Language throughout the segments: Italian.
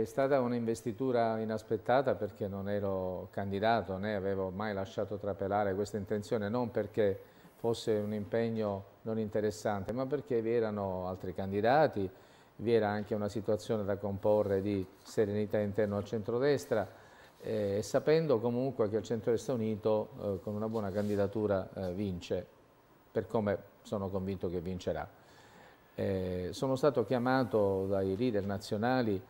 È stata un'investitura inaspettata perché non ero candidato né avevo mai lasciato trapelare questa intenzione, non perché fosse un impegno non interessante, ma perché vi erano altri candidati, vi era anche una situazione da comporre di serenità interna al centrodestra eh, e sapendo comunque che il centrodestra unito eh, con una buona candidatura eh, vince, per come sono convinto che vincerà. Eh, sono stato chiamato dai leader nazionali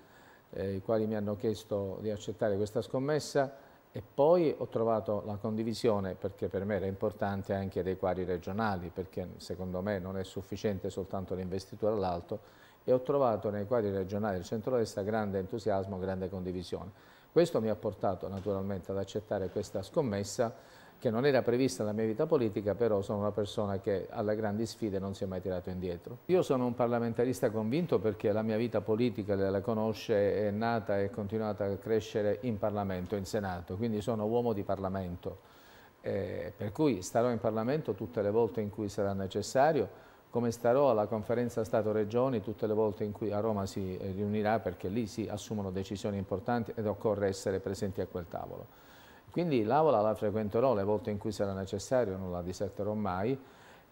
eh, i quali mi hanno chiesto di accettare questa scommessa e poi ho trovato la condivisione, perché per me era importante, anche dei quadri regionali, perché secondo me non è sufficiente soltanto l'investitura all'alto, e ho trovato nei quadri regionali del centro centrodestra grande entusiasmo, grande condivisione. Questo mi ha portato naturalmente ad accettare questa scommessa che non era prevista nella mia vita politica, però sono una persona che alle grandi sfide non si è mai tirato indietro. Io sono un parlamentarista convinto perché la mia vita politica la conosce, è nata e continuata a crescere in Parlamento, in Senato, quindi sono uomo di Parlamento. Eh, per cui starò in Parlamento tutte le volte in cui sarà necessario, come starò alla conferenza Stato-Regioni tutte le volte in cui a Roma si eh, riunirà perché lì si assumono decisioni importanti ed occorre essere presenti a quel tavolo. Quindi l'aula la frequenterò le volte in cui sarà necessario, non la disetterò mai.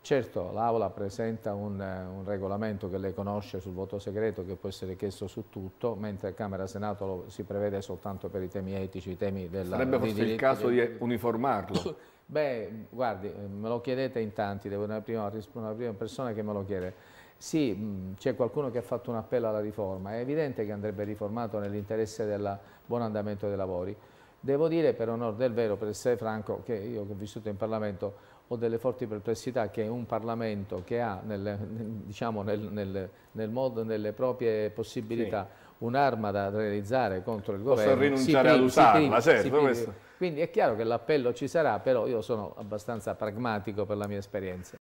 Certo, l'aula presenta un, un, regolamento che lei conosce sul voto segreto che può essere chiesto su tutto, mentre Camera Senato lo si prevede soltanto per i temi etici, i temi della... Sarebbe forse il caso di uniformarlo. Beh, guardi, me lo chiedete in tanti, devo una prima, una prima persona che me lo chiede. Sì, c'è qualcuno che ha fatto un appello alla riforma, è evidente che andrebbe riformato nell'interesse del buon andamento dei lavori. Devo dire per onor del vero, per essere franco, che io che ho vissuto in Parlamento ho delle forti perplessità che un Parlamento che ha nel, diciamo, nel, nel, nel modo, nelle proprie possibilità sì. un'arma da realizzare contro il Posso governo... Posso rinunciare ad usarla, certo. Quindi è chiaro che l'appello ci sarà, però io sono abbastanza pragmatico per la mia esperienza.